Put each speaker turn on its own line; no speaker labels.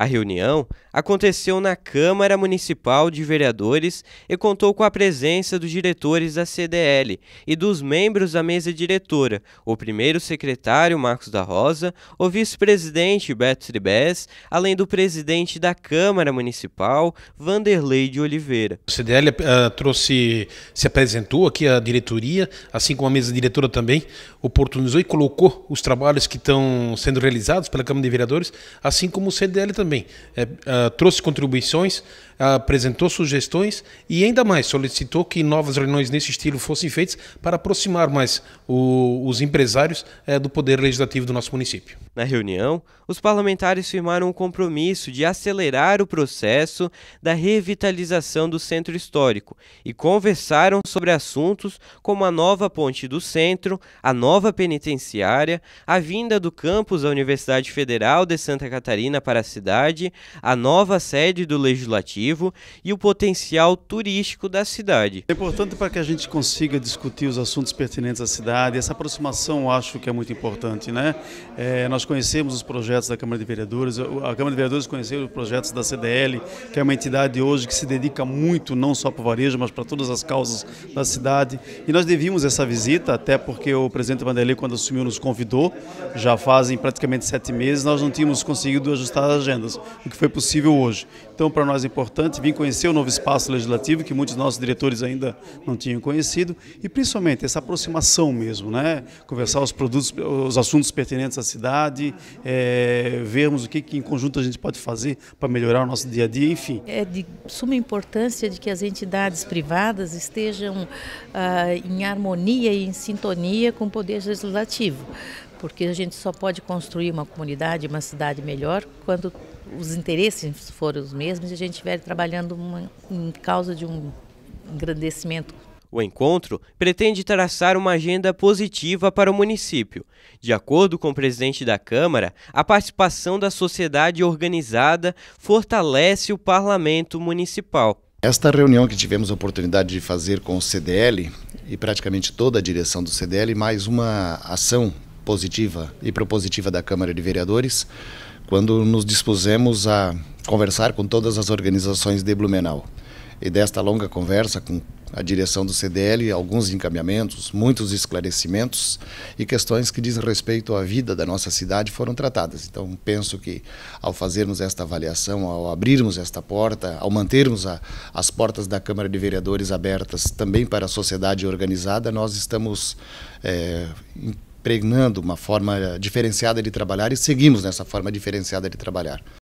A reunião aconteceu na Câmara Municipal de Vereadores e contou com a presença dos diretores da CDL e dos membros da mesa diretora, o primeiro secretário Marcos da Rosa, o vice-presidente Beto Tribés, além
do presidente da Câmara Municipal, Vanderlei de Oliveira. O CDL uh, eh, trouxe, se apresentou aqui a diretoria, assim como a mesa diretora também, oportunizou e colocou os trabalhos que estão sendo realizados pela Câmara de Vereadores, assim como o CDL também também é, uh, trouxe contribuições, uh, apresentou sugestões e ainda mais solicitou que novas reuniões nesse estilo fossem feitas para aproximar mais o, os empresários uh, do poder legislativo do nosso município. Na reunião, os parlamentares firmaram o um
compromisso de acelerar o processo da revitalização do centro histórico e conversaram sobre assuntos como a nova ponte do centro, a nova penitenciária, a vinda do campus da Universidade Federal de Santa Catarina para a cidade cidade, a nova sede do Legislativo e o potencial turístico da
cidade. É importante para que a gente consiga discutir os assuntos pertinentes à cidade, essa aproximação acho que é muito importante. Né? É, nós conhecemos os projetos da Câmara de Vereadores, a Câmara de Vereadores conheceu os projetos da CDL, que é uma entidade hoje que se dedica muito, não só para o varejo, mas para todas as causas da cidade. E nós devíamos essa visita, até porque o presidente Vanderlei, quando assumiu, nos convidou, já fazem praticamente sete meses, nós não tínhamos conseguido ajustar a agenda o que foi possível hoje. Então, para nós é importante vir conhecer o novo espaço legislativo, que muitos dos nossos diretores ainda não tinham conhecido, e principalmente essa aproximação mesmo, né? conversar os produtos, os assuntos pertinentes à cidade, é, vermos o que, que em conjunto a gente pode fazer para melhorar o nosso dia a dia, enfim.
É de suma importância de que as entidades privadas estejam ah, em harmonia e em sintonia com o Poder Legislativo porque a gente só pode construir uma comunidade, uma cidade melhor quando os interesses forem os mesmos e a gente estiver trabalhando uma, em causa de um engrandecimento
o encontro pretende traçar uma agenda positiva para o município. De acordo com o presidente da Câmara, a participação da sociedade organizada fortalece o parlamento municipal.
Esta reunião que tivemos a oportunidade de fazer com o CDL e praticamente toda a direção do CDL, mais uma ação positiva e propositiva da Câmara de Vereadores, quando nos dispusemos a conversar com todas as organizações de Blumenau. E desta longa conversa com a direção do CDL, alguns encaminhamentos, muitos esclarecimentos e questões que dizem respeito à vida da nossa cidade foram tratadas. Então, penso que ao fazermos esta avaliação, ao abrirmos esta porta, ao mantermos a, as portas da Câmara de Vereadores abertas também para a sociedade organizada, nós estamos é, pregnando uma forma diferenciada de trabalhar e seguimos nessa forma diferenciada de trabalhar.